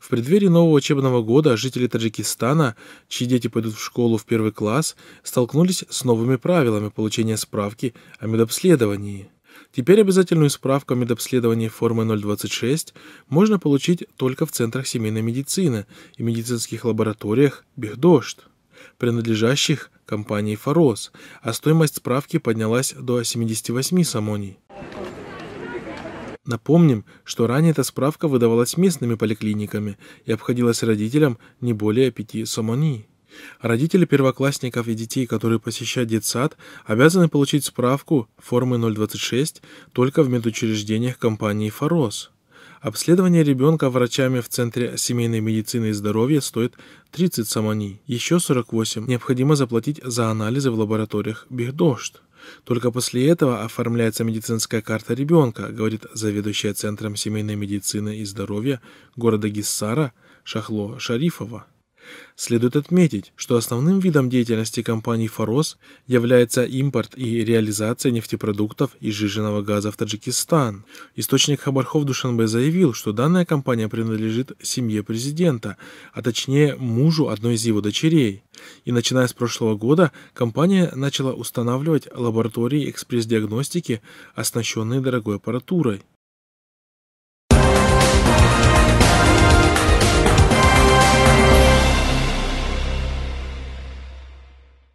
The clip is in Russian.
В преддверии нового учебного года жители Таджикистана, чьи дети пойдут в школу в первый класс, столкнулись с новыми правилами получения справки о медобследовании. Теперь обязательную справку о медобследовании формы 026 можно получить только в центрах семейной медицины и медицинских лабораториях Бехдошт, принадлежащих компании «Форос», а стоимость справки поднялась до 78 самоний. Напомним, что ранее эта справка выдавалась местными поликлиниками и обходилась родителям не более пяти сомони. Родители первоклассников и детей, которые посещают детсад, обязаны получить справку формы 026 только в медучреждениях компании «Форос». Обследование ребенка врачами в Центре семейной медицины и здоровья стоит 30 самони. Еще 48 необходимо заплатить за анализы в лабораториях Бихдошт. Только после этого оформляется медицинская карта ребенка, говорит заведующая Центром семейной медицины и здоровья города Гиссара Шахло Шарифова. Следует отметить, что основным видом деятельности компании «Форос» является импорт и реализация нефтепродуктов и сжиженного газа в Таджикистан. Источник Хабархов Душанбе заявил, что данная компания принадлежит семье президента, а точнее мужу одной из его дочерей. И начиная с прошлого года, компания начала устанавливать лаборатории экспресс-диагностики, оснащенные дорогой аппаратурой.